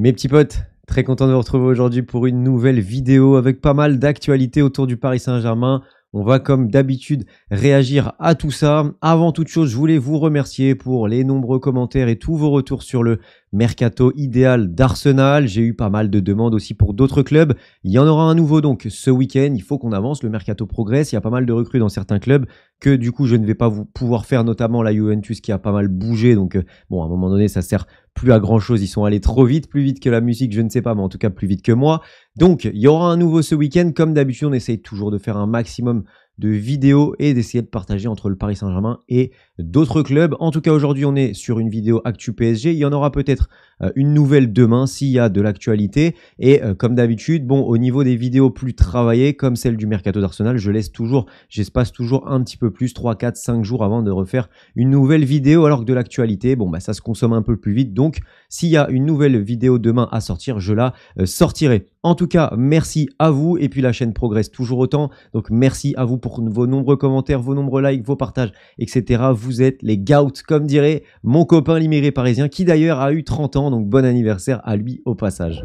Mes petits potes, très content de vous retrouver aujourd'hui pour une nouvelle vidéo avec pas mal d'actualités autour du Paris Saint-Germain. On va comme d'habitude réagir à tout ça. Avant toute chose, je voulais vous remercier pour les nombreux commentaires et tous vos retours sur le mercato idéal d'Arsenal. J'ai eu pas mal de demandes aussi pour d'autres clubs. Il y en aura un nouveau donc ce week-end. Il faut qu'on avance. Le mercato progresse. Il y a pas mal de recrues dans certains clubs que du coup je ne vais pas vous pouvoir faire, notamment la Juventus qui a pas mal bougé. Donc euh, bon, à un moment donné, ça sert plus à grand chose. Ils sont allés trop vite, plus vite que la musique, je ne sais pas, mais en tout cas plus vite que moi. Donc, il y aura un nouveau ce week-end. Comme d'habitude, on essaye toujours de faire un maximum de vidéos et d'essayer de partager entre le Paris Saint-Germain et d'autres clubs. En tout cas, aujourd'hui, on est sur une vidéo Actu PSG. Il y en aura peut-être euh, une nouvelle demain s'il y a de l'actualité. Et euh, comme d'habitude, bon, au niveau des vidéos plus travaillées, comme celle du mercato d'Arsenal, je laisse toujours, j'espace toujours un petit peu plus, 3, 4, 5 jours avant de refaire une nouvelle vidéo. Alors que de l'actualité, bon, bah, ça se consomme un peu plus vite. Donc, s'il y a une nouvelle vidéo demain à sortir, je la euh, sortirai. En tout cas, merci à vous. Et puis, la chaîne progresse toujours autant. Donc, merci à vous pour vos nombreux commentaires, vos nombreux likes, vos partages, etc. Vous êtes les gouts, comme dirait mon copain l'immigré parisien, qui d'ailleurs a eu 30 ans, donc bon anniversaire à lui au passage.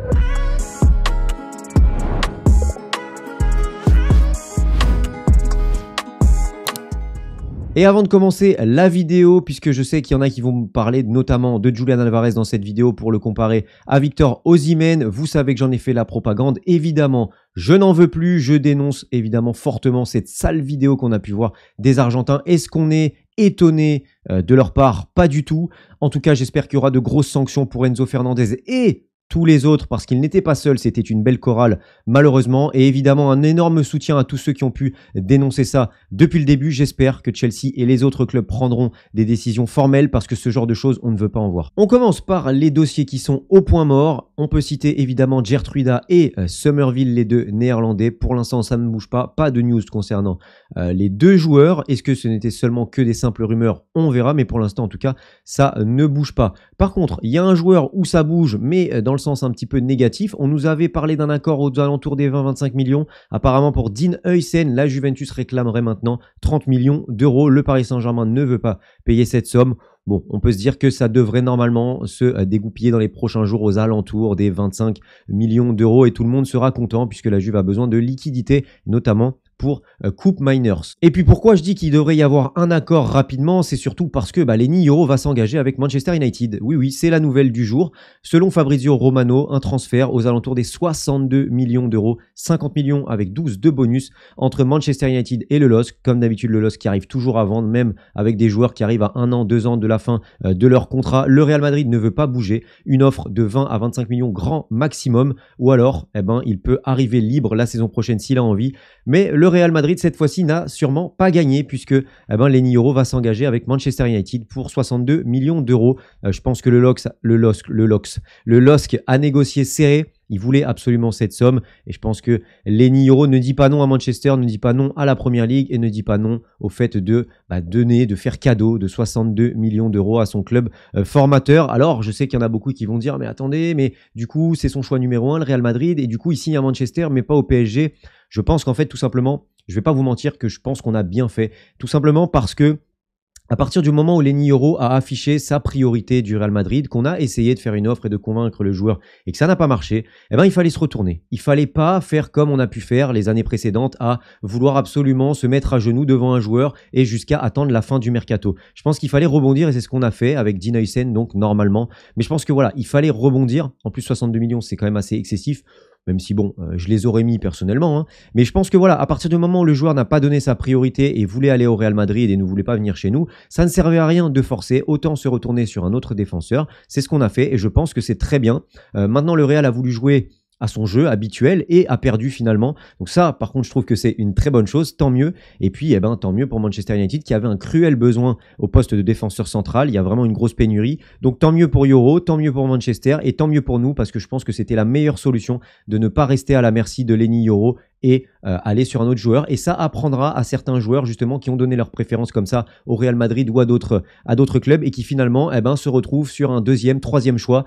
Et avant de commencer la vidéo, puisque je sais qu'il y en a qui vont me parler notamment de Julian Alvarez dans cette vidéo pour le comparer à Victor Osimhen, vous savez que j'en ai fait la propagande, évidemment. Je n'en veux plus, je dénonce évidemment fortement cette sale vidéo qu'on a pu voir des Argentins. Est-ce qu'on est étonné euh, de leur part Pas du tout. En tout cas, j'espère qu'il y aura de grosses sanctions pour Enzo Fernandez et tous les autres parce qu'il n'étaient pas seul, c'était une belle chorale malheureusement et évidemment un énorme soutien à tous ceux qui ont pu dénoncer ça depuis le début. J'espère que Chelsea et les autres clubs prendront des décisions formelles parce que ce genre de choses on ne veut pas en voir. On commence par les dossiers qui sont au point mort on peut citer évidemment Gertruda et euh, Somerville, les deux néerlandais. Pour l'instant, ça ne bouge pas. Pas de news concernant euh, les deux joueurs. Est-ce que ce n'était seulement que des simples rumeurs On verra. Mais pour l'instant, en tout cas, ça euh, ne bouge pas. Par contre, il y a un joueur où ça bouge, mais dans le sens un petit peu négatif. On nous avait parlé d'un accord aux alentours des 20-25 millions. Apparemment, pour Dean Huysen, la Juventus réclamerait maintenant 30 millions d'euros. Le Paris Saint-Germain ne veut pas payer cette somme. Bon, on peut se dire que ça devrait normalement se euh, dégoupiller dans les prochains jours aux alentours des 25 millions d'euros et tout le monde sera content puisque la Juve a besoin de liquidités, notamment pour euh, Coupe Miners. Et puis pourquoi je dis qu'il devrait y avoir un accord rapidement, c'est surtout parce que bah, Lenny va s'engager avec Manchester United. Oui, oui, c'est la nouvelle du jour. Selon Fabrizio Romano, un transfert aux alentours des 62 millions d'euros, 50 millions avec 12 de bonus entre Manchester United et le LOSC. Comme d'habitude, le LOS qui arrive toujours à vendre, même avec des joueurs qui arrivent à un an, deux ans de la fin euh, de leur contrat. Le Real Madrid ne veut pas bouger. Une offre de 20 à 25 millions grand maximum, ou alors, eh ben, il peut arriver libre la saison prochaine s'il a envie. Mais le Real Madrid, cette fois-ci, n'a sûrement pas gagné, puisque eh ben, Lenny Euro va s'engager avec Manchester United pour 62 millions d'euros. Euh, je pense que le LOSC, le LOSC, le le a négocié serré. Il voulait absolument cette somme. Et je pense que Lenny Euro ne dit pas non à Manchester, ne dit pas non à la Première Ligue et ne dit pas non au fait de bah, donner, de faire cadeau de 62 millions d'euros à son club euh, formateur. Alors, je sais qu'il y en a beaucoup qui vont dire, mais attendez, mais du coup, c'est son choix numéro un, le Real Madrid. Et du coup, il signe à Manchester, mais pas au PSG. Je pense qu'en fait, tout simplement, je vais pas vous mentir que je pense qu'on a bien fait. Tout simplement parce que à partir du moment où Lenny Euro a affiché sa priorité du Real Madrid, qu'on a essayé de faire une offre et de convaincre le joueur et que ça n'a pas marché, eh ben il fallait se retourner. Il fallait pas faire comme on a pu faire les années précédentes à vouloir absolument se mettre à genoux devant un joueur et jusqu'à attendre la fin du mercato. Je pense qu'il fallait rebondir et c'est ce qu'on a fait avec Dina donc normalement, mais je pense que voilà, il fallait rebondir. En plus 62 millions, c'est quand même assez excessif même si bon, euh, je les aurais mis personnellement. Hein. Mais je pense que voilà, à partir du moment où le joueur n'a pas donné sa priorité et voulait aller au Real Madrid et ne voulait pas venir chez nous, ça ne servait à rien de forcer, autant se retourner sur un autre défenseur. C'est ce qu'on a fait et je pense que c'est très bien. Euh, maintenant, le Real a voulu jouer à son jeu habituel et a perdu finalement. Donc ça, par contre, je trouve que c'est une très bonne chose, tant mieux. Et puis, eh ben, tant mieux pour Manchester United qui avait un cruel besoin au poste de défenseur central. Il y a vraiment une grosse pénurie. Donc tant mieux pour Euro, tant mieux pour Manchester et tant mieux pour nous parce que je pense que c'était la meilleure solution de ne pas rester à la merci de Lenny Yoro et euh, aller sur un autre joueur. Et ça apprendra à certains joueurs justement qui ont donné leur préférence comme ça au Real Madrid ou à d'autres à d'autres clubs et qui finalement eh ben, se retrouvent sur un deuxième, troisième choix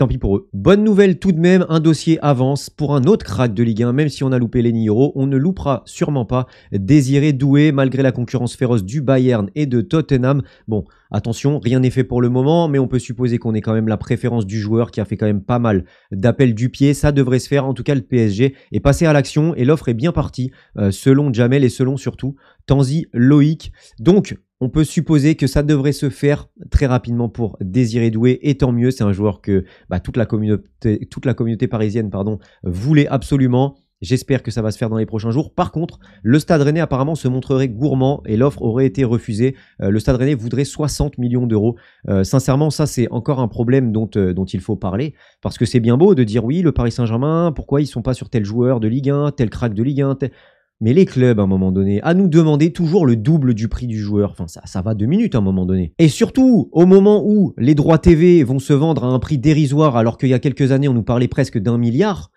Tant pis pour eux. Bonne nouvelle tout de même, un dossier avance pour un autre crack de Ligue 1, même si on a loupé les Niro, on ne loupera sûrement pas Désiré Doué, malgré la concurrence féroce du Bayern et de Tottenham. Bon, attention, rien n'est fait pour le moment, mais on peut supposer qu'on ait quand même la préférence du joueur qui a fait quand même pas mal d'appels du pied, ça devrait se faire, en tout cas le PSG est passé à l'action et l'offre est bien partie, euh, selon Jamel et selon surtout Tanzi Loïc. Donc, on peut supposer que ça devrait se faire très rapidement pour Désiré Doué, et tant mieux, c'est un joueur que bah, toute, la communauté, parisienne pardon, voulait absolument. J'espère que ça va se faire dans les prochains jours. Par contre, le Stade Rennais apparemment se montrerait gourmand et l'offre aurait été refusée. Euh, le Stade Rennais voudrait 60 millions d'euros. Euh, sincèrement, ça c'est encore un problème euh, dont, il faut parler parce que c'est bien beau de dire oui, le Paris Saint-Germain, pourquoi ils sont pas sur tel joueur de Ligue 1, tel crack de Ligue 1, mais les clubs, à un moment donné, à nous demander toujours le double du prix du joueur, enfin ça, ça va deux minutes à un moment donné. Et surtout, au moment où les droits TV vont se vendre à un prix dérisoire alors qu'il y a quelques années on nous parlait presque d'un milliard,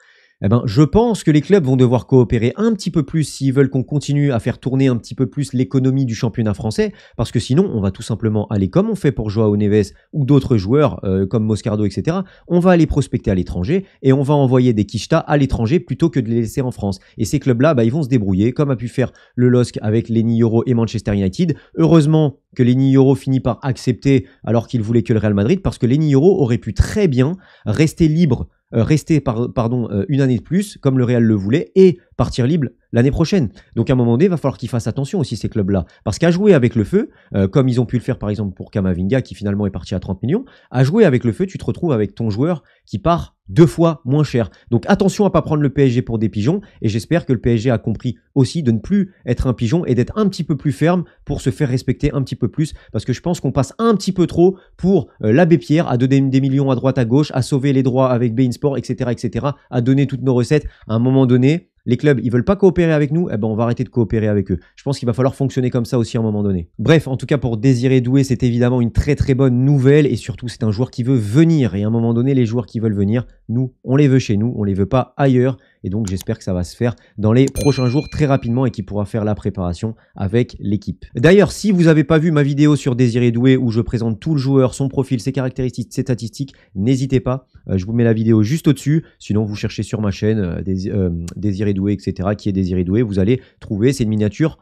eh ben, je pense que les clubs vont devoir coopérer un petit peu plus s'ils veulent qu'on continue à faire tourner un petit peu plus l'économie du championnat français, parce que sinon, on va tout simplement aller comme on fait pour Joao Neves ou d'autres joueurs euh, comme Moscardo, etc. On va aller prospecter à l'étranger et on va envoyer des Kishta à l'étranger plutôt que de les laisser en France. Et ces clubs-là, bah, ils vont se débrouiller, comme a pu faire le LOSC avec les Euro et Manchester United. Heureusement, que Lenny Euro finit par accepter alors qu'il voulait que le Real Madrid, parce que Lenny Euro aurait pu très bien rester libre euh, rester par, pardon, euh, une année de plus, comme le Real le voulait, et partir libre l'année prochaine. Donc à un moment donné, il va falloir qu'ils fassent attention aussi ces clubs-là. Parce qu'à jouer avec le feu, euh, comme ils ont pu le faire par exemple pour Kamavinga qui finalement est parti à 30 millions, à jouer avec le feu, tu te retrouves avec ton joueur qui part deux fois moins cher. Donc attention à pas prendre le PSG pour des pigeons et j'espère que le PSG a compris aussi de ne plus être un pigeon et d'être un petit peu plus ferme pour se faire respecter un petit peu plus parce que je pense qu'on passe un petit peu trop pour euh, l'abbé Pierre à donner des millions à droite à gauche, à sauver les droits avec Bein Sport, etc., etc., à donner toutes nos recettes. À un moment donné, les clubs, ils veulent pas coopérer avec nous, eh ben on va arrêter de coopérer avec eux. Je pense qu'il va falloir fonctionner comme ça aussi à un moment donné. Bref, en tout cas pour Désiré Doué, c'est évidemment une très très bonne nouvelle et surtout c'est un joueur qui veut venir et à un moment donné les joueurs qui veulent venir, nous on les veut chez nous, on les veut pas ailleurs et donc j'espère que ça va se faire dans les prochains jours très rapidement et qu'il pourra faire la préparation avec l'équipe. D'ailleurs, si vous n'avez pas vu ma vidéo sur Désiré Doué où je présente tout le joueur, son profil, ses caractéristiques, ses statistiques, n'hésitez pas. Euh, je vous mets la vidéo juste au-dessus. Sinon, vous cherchez sur ma chaîne euh, euh, Désiré Doué, etc. qui est Désiré Doué. Vous allez trouver, cette une miniature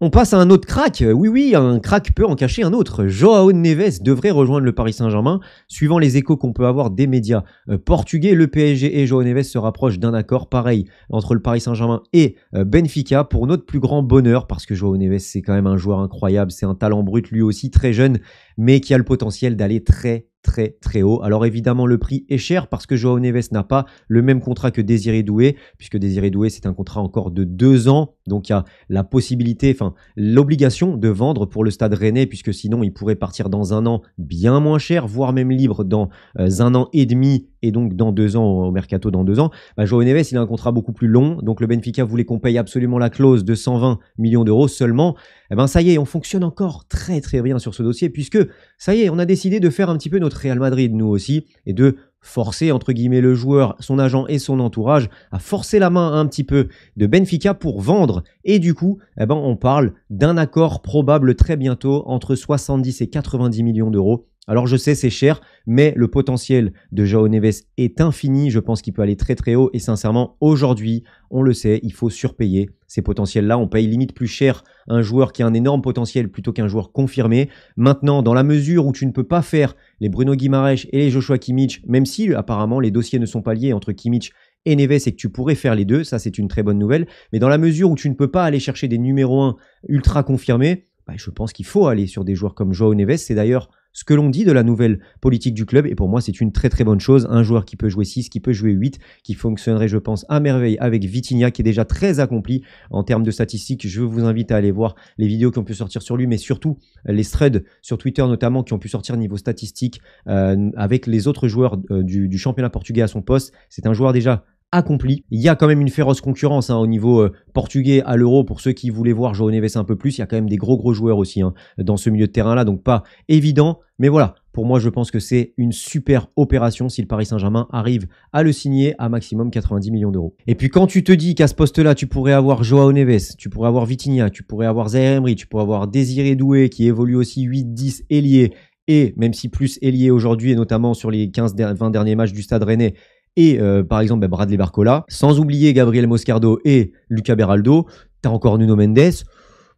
on passe à un autre crack. Euh, oui, oui, un crack peut en cacher un autre. Joao Neves devrait rejoindre le Paris Saint-Germain. Suivant les échos qu'on peut avoir des médias euh, portugais, le PSG et Joao Neves se rapprochent d'un accord pareil entre le Paris Saint-Germain et euh, Benfica pour notre plus grand bonheur parce que Joao Neves, c'est quand même un joueur incroyable. C'est un talent brut lui aussi, très jeune mais qui a le potentiel d'aller très très très haut. Alors évidemment le prix est cher parce que Joao Neves n'a pas le même contrat que Désiré Doué, puisque Désiré Doué c'est un contrat encore de deux ans, donc il y a la possibilité, enfin l'obligation de vendre pour le Stade Rennais, puisque sinon il pourrait partir dans un an bien moins cher, voire même libre dans euh, un an et demi et donc dans deux ans, au mercato dans deux ans, bah, Joao Neves, il a un contrat beaucoup plus long. Donc le Benfica voulait qu'on paye absolument la clause de 120 millions d'euros seulement. Eh ben ça y est, on fonctionne encore très très bien sur ce dossier puisque ça y est, on a décidé de faire un petit peu notre Real Madrid nous aussi et de forcer entre guillemets le joueur, son agent et son entourage à forcer la main un petit peu de Benfica pour vendre. Et du coup, eh ben on parle d'un accord probable très bientôt entre 70 et 90 millions d'euros alors je sais, c'est cher, mais le potentiel de João Neves est infini. Je pense qu'il peut aller très très haut. Et sincèrement, aujourd'hui, on le sait, il faut surpayer ces potentiels-là. On paye limite plus cher un joueur qui a un énorme potentiel plutôt qu'un joueur confirmé. Maintenant, dans la mesure où tu ne peux pas faire les Bruno Guimaraes et les Joshua Kimmich, même si apparemment les dossiers ne sont pas liés entre Kimmich et Neves et que tu pourrais faire les deux, ça c'est une très bonne nouvelle. Mais dans la mesure où tu ne peux pas aller chercher des numéros 1 ultra confirmés, bah, je pense qu'il faut aller sur des joueurs comme Joao Neves. C'est d'ailleurs ce que l'on dit de la nouvelle politique du club. Et pour moi, c'est une très très bonne chose. Un joueur qui peut jouer 6, qui peut jouer 8, qui fonctionnerait, je pense, à merveille avec Vitinha, qui est déjà très accompli en termes de statistiques. Je vous invite à aller voir les vidéos qui ont pu sortir sur lui, mais surtout les threads sur Twitter notamment qui ont pu sortir niveau statistique euh, avec les autres joueurs euh, du championnat portugais à son poste. C'est un joueur déjà accompli. Il y a quand même une féroce concurrence hein, au niveau euh, portugais à l'euro pour ceux qui voulaient voir João Neves un peu plus. Il y a quand même des gros gros joueurs aussi hein, dans ce milieu de terrain-là, donc pas évident. Mais voilà, pour moi je pense que c'est une super opération si le Paris Saint-Germain arrive à le signer à maximum 90 millions d'euros. Et puis quand tu te dis qu'à ce poste-là, tu pourrais avoir Joao Neves, tu pourrais avoir Vitinha, tu pourrais avoir Zaire Emery, tu pourrais avoir Désiré Doué qui évolue aussi 8-10 ailier, et même si plus Ailier aujourd'hui, et notamment sur les 15-20 derniers matchs du Stade Rennais, et euh, par exemple ben, Bradley Barcola, sans oublier Gabriel Moscardo et Luca Beraldo, t'as encore Nuno Mendes.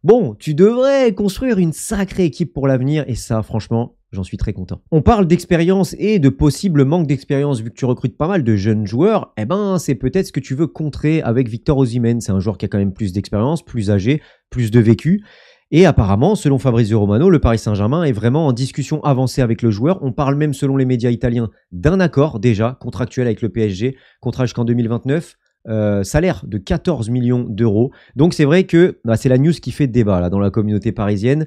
Bon, tu devrais construire une sacrée équipe pour l'avenir et ça, franchement, j'en suis très content. On parle d'expérience et de possible manque d'expérience vu que tu recrutes pas mal de jeunes joueurs. Eh ben, c'est peut-être ce que tu veux contrer avec Victor Osimhen. C'est un joueur qui a quand même plus d'expérience, plus âgé, plus de vécu. Et apparemment, selon Fabrizio Romano, le Paris Saint-Germain est vraiment en discussion avancée avec le joueur. On parle même, selon les médias italiens, d'un accord déjà contractuel avec le PSG, contrat jusqu'en 2029. Euh, salaire de 14 millions d'euros. Donc c'est vrai que bah, c'est la news qui fait débat dans la communauté parisienne.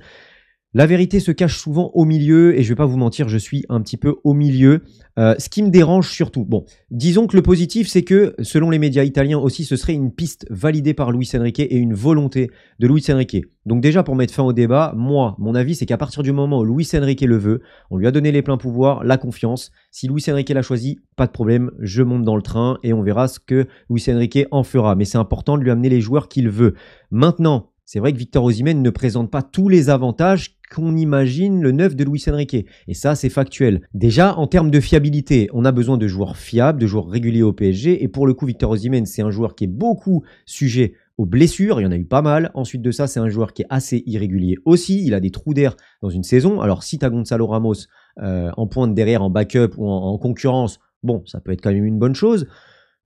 La vérité se cache souvent au milieu, et je vais pas vous mentir, je suis un petit peu au milieu. Euh, ce qui me dérange surtout, bon, disons que le positif, c'est que, selon les médias italiens aussi, ce serait une piste validée par Luis Enrique et une volonté de Luis Enrique. Donc déjà, pour mettre fin au débat, moi, mon avis, c'est qu'à partir du moment où Luis Enrique le veut, on lui a donné les pleins pouvoirs, la confiance. Si Luis Enrique l'a choisi, pas de problème, je monte dans le train et on verra ce que Luis Enrique en fera. Mais c'est important de lui amener les joueurs qu'il veut. Maintenant, c'est vrai que Victor Osimhen ne présente pas tous les avantages qu'on imagine le 9 de Luis Enrique. Et ça, c'est factuel. Déjà, en termes de fiabilité, on a besoin de joueurs fiables, de joueurs réguliers au PSG. Et pour le coup, Victor Osimhen, c'est un joueur qui est beaucoup sujet aux blessures, il y en a eu pas mal. Ensuite de ça, c'est un joueur qui est assez irrégulier aussi. Il a des trous d'air dans une saison. Alors si tu as Gonzalo Ramos euh, en pointe derrière, en backup ou en concurrence, bon, ça peut être quand même une bonne chose.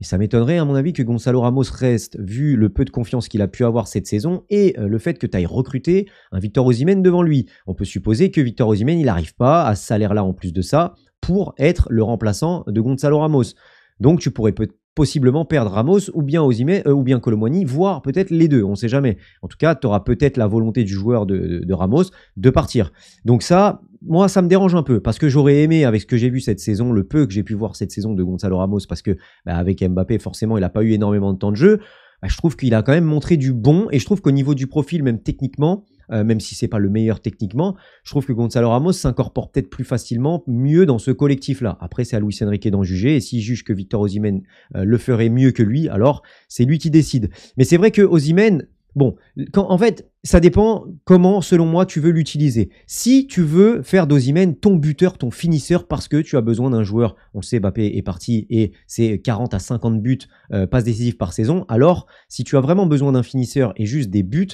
Et ça m'étonnerait, à mon avis, que Gonzalo Ramos reste, vu le peu de confiance qu'il a pu avoir cette saison et euh, le fait que tu ailles recruter un Victor Osimen devant lui. On peut supposer que Victor Osimen, il n'arrive pas à ce salaire-là en plus de ça pour être le remplaçant de Gonzalo Ramos. Donc tu pourrais peut être possiblement perdre Ramos ou bien Ozime, euh, ou bien Colomwani, voire peut-être les deux, on ne sait jamais. En tout cas, tu auras peut-être la volonté du joueur de, Ramos de partir. Donc ça, moi, ça me dérange un peu parce que j'aurais aimé, avec ce que j'ai vu cette saison, le peu que j'ai pu voir cette saison de Gonzalo Ramos, parce que bah, avec Mbappé, forcément, il n'a pas eu énormément de temps de jeu. Bah, je trouve qu'il a quand même montré du bon et je trouve qu'au niveau du profil, même techniquement, euh, même si c'est pas le meilleur techniquement. Je trouve que Gonzalo Ramos s'incorpore peut-être plus facilement, mieux dans ce collectif-là. Après, c'est à Luis Enrique d'en juger, et s'il juge que Victor Osimhen euh, le ferait mieux que lui, alors c'est lui qui décide. Mais c'est vrai que Osimhen, Bon, en fait, ça dépend comment, selon moi, tu veux l'utiliser. Si tu veux faire d'Ozimène ton buteur, ton finisseur, parce que tu as besoin d'un joueur, on sait, Mbappé est parti et c'est 40 à 50 buts, euh, passes décisives par saison, alors si tu as vraiment besoin d'un finisseur et juste des buts,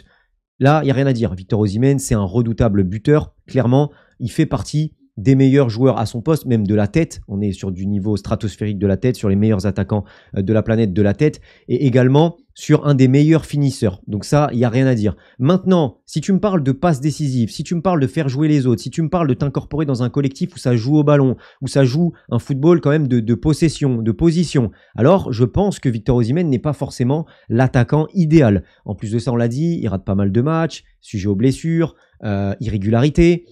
Là, il n'y a rien à dire. Victor Osimhen, c'est un redoutable buteur. Clairement, il fait partie des meilleurs joueurs à son poste, même de la tête. On est sur du niveau stratosphérique de la tête, sur les meilleurs attaquants euh, de la planète de la tête. Et également, sur un des meilleurs finisseurs. Donc ça, il n'y a rien à dire. Maintenant, si tu me parles de passes décisives, si tu me parles de faire jouer les autres, si tu me parles de t'incorporer dans un collectif où ça joue au ballon, où ça joue un football quand même de, possession, de position, alors je pense que Victor Osimen n'est pas forcément l'attaquant idéal. En plus de ça, on l'a dit, il rate pas mal de matchs, sujet aux blessures, euh, irrégularité.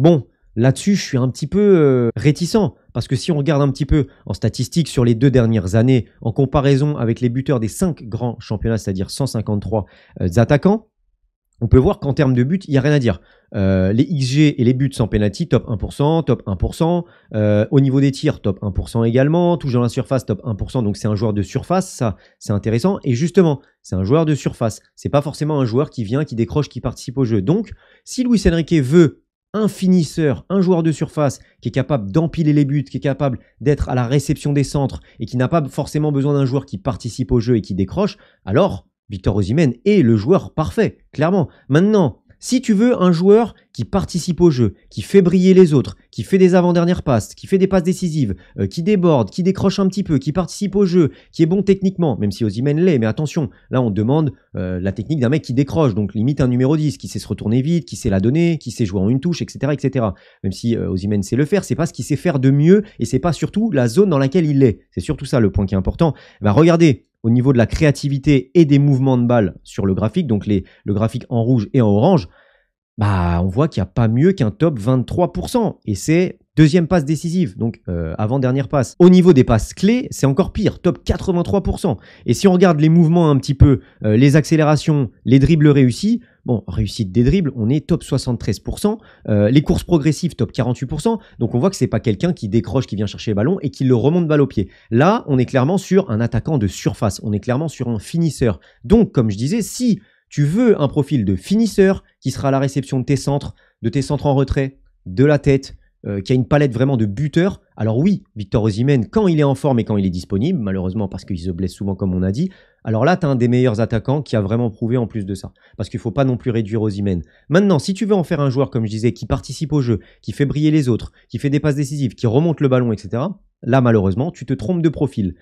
Bon, là-dessus, je suis un petit peu euh, réticent. Parce que si on regarde un petit peu en statistique sur les deux dernières années, en comparaison avec les buteurs des cinq grands championnats, c'est-à-dire 153 euh, attaquants, on peut voir qu'en termes de buts, il n'y a rien à dire. Euh, les XG et les buts sans penalty, top 1%, top 1%. Euh, au niveau des tirs, top 1% également. Toujours dans la surface, top 1%. Donc c'est un joueur de surface, ça, c'est intéressant. Et justement, c'est un joueur de surface. C'est pas forcément un joueur qui vient, qui décroche, qui participe au jeu. Donc, si Luis Enrique veut un finisseur, un joueur de surface qui est capable d'empiler les buts, qui est capable d'être à la réception des centres et qui n'a pas forcément besoin d'un joueur qui participe au jeu et qui décroche, alors Victor Osimhen est le joueur parfait, clairement. Maintenant, si tu veux un joueur qui participe au jeu, qui fait briller les autres, qui fait des avant-dernières passes, qui fait des passes décisives, euh, qui déborde, qui décroche un petit peu, qui participe au jeu, qui est bon techniquement, même si Ozymane l'est, mais attention, là on demande euh, la technique d'un mec qui décroche, donc limite un numéro 10, qui sait se retourner vite, qui sait la donner, qui sait jouer en une touche, etc. etc. Même si euh, sait le faire, c'est pas ce qu'il sait faire de mieux, et c'est pas surtout la zone dans laquelle il est. C'est surtout ça le point qui est important. Bah regardez, au niveau de la créativité et des mouvements de balle sur le graphique, donc les, le graphique en rouge et en orange, bah, on voit qu'il n'y a pas mieux qu'un top 23%. Et c'est deuxième passe décisive, donc euh, avant-dernière passe. Au niveau des passes clés, c'est encore pire, top 83%. Et si on regarde les mouvements un petit peu, euh, les accélérations, les dribbles réussis, bon, réussite des dribbles, on est top 73%. Euh, les courses progressives, top 48%. Donc on voit que ce n'est pas quelqu'un qui décroche, qui vient chercher le ballon et qui le remonte balle au pied. Là, on est clairement sur un attaquant de surface. On est clairement sur un finisseur. Donc, comme je disais, si tu veux un profil de finisseur qui sera à la réception de tes centres, de tes centres en retrait, de la tête, euh, qui a une palette vraiment de buteurs. Alors oui, Victor Osimhen, quand il est en forme et quand il est disponible, malheureusement parce qu'il se blesse souvent comme on a dit, alors là, tu as un des meilleurs attaquants qui a vraiment prouvé en plus de ça. Parce qu'il ne faut pas non plus réduire Osimhen. Maintenant, si tu veux en faire un joueur, comme je disais, qui participe au jeu, qui fait briller les autres, qui fait des passes décisives, qui remonte le ballon, etc., là, malheureusement, tu te trompes de profil.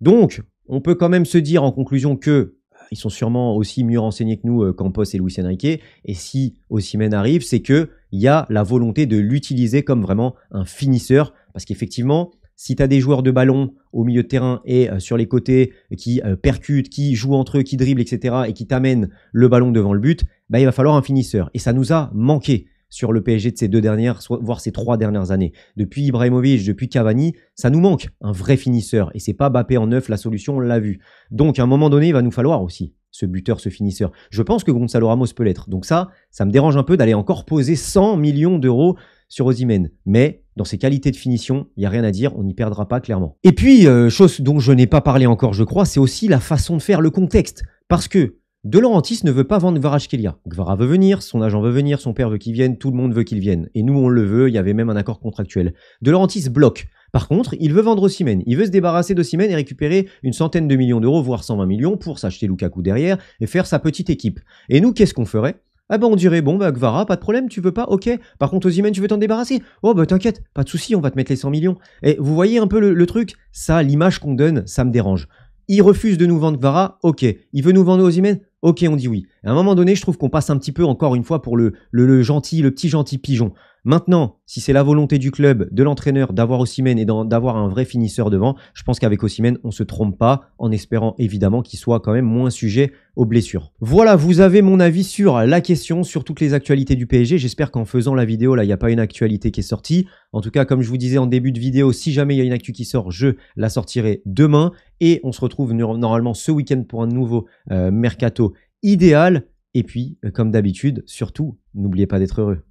Donc, on peut quand même se dire en conclusion que ils sont sûrement aussi mieux renseignés que nous, euh, Campos et Luis Enrique. Et si Osimhen arrive, c'est que il y a la volonté de l'utiliser comme vraiment un finisseur, parce qu'effectivement, si tu as des joueurs de ballon au milieu de terrain et euh, sur les côtés euh, qui percutent, qui jouent entre eux, qui dribblent, etc., et qui t'amènent le ballon devant le but, bah, il va falloir un finisseur. Et ça nous a manqué sur le PSG de ces deux dernières, voire ces trois dernières années. Depuis Ibrahimovic, depuis Cavani, ça nous manque un vrai finisseur. Et c'est pas Bappé en neuf la solution, on l'a vu. Donc à un moment donné, il va nous falloir aussi ce buteur, ce finisseur. Je pense que Gonzalo Ramos peut l'être. Donc ça, ça me dérange un peu d'aller encore poser 100 millions d'euros sur Ozimene. Mais dans ses qualités de finition, il n'y a rien à dire, on n'y perdra pas clairement. Et puis, euh, chose dont je n'ai pas parlé encore, je crois, c'est aussi la façon de faire le contexte. Parce que de Laurentiis ne veut pas vendre Kelia. Gvara veut venir, son agent veut venir, son père veut qu'il vienne, tout le monde veut qu'il vienne. Et nous, on le veut, il y avait même un accord contractuel. De Laurentiis bloque. Par contre, il veut vendre Osimhen. Il veut se débarrasser de d'Osimhen et récupérer une centaine de millions d'euros, voire 120 millions, pour s'acheter Lukaku derrière et faire sa petite équipe. Et nous, qu'est-ce qu'on ferait ah ben, on dirait bon bah Gvara, pas de problème, tu veux pas, ok. Par contre Osimhen, tu veux t'en débarrasser Oh bah t'inquiète, pas de souci, on va te mettre les 100 millions. Et vous voyez un peu le truc Ça, l'image qu'on donne, ça me dérange. Il refuse de nous vendre Vara, ok. Il veut nous vendre aux Ozymen, ok, on dit oui. À un moment donné, je trouve qu'on passe un petit peu, encore une fois, pour le, le gentil, le petit gentil pigeon. Maintenant, si c'est la volonté du club, de l'entraîneur d'avoir Ossimène et d'avoir un vrai finisseur devant, je pense qu'avec Ossimène, on ne se trompe pas en espérant évidemment qu'il soit quand même moins sujet aux blessures. Voilà, vous avez mon avis sur la question, sur toutes les actualités du PSG. J'espère qu'en faisant la vidéo, là, il n'y a pas une actualité qui est sortie. En tout cas, comme je vous disais en début de vidéo, si jamais il y a une actu qui sort, je la sortirai demain. Et on se retrouve normalement ce week-end pour un nouveau euh, mercato idéal. Et puis, euh, comme d'habitude, surtout, n'oubliez pas d'être heureux.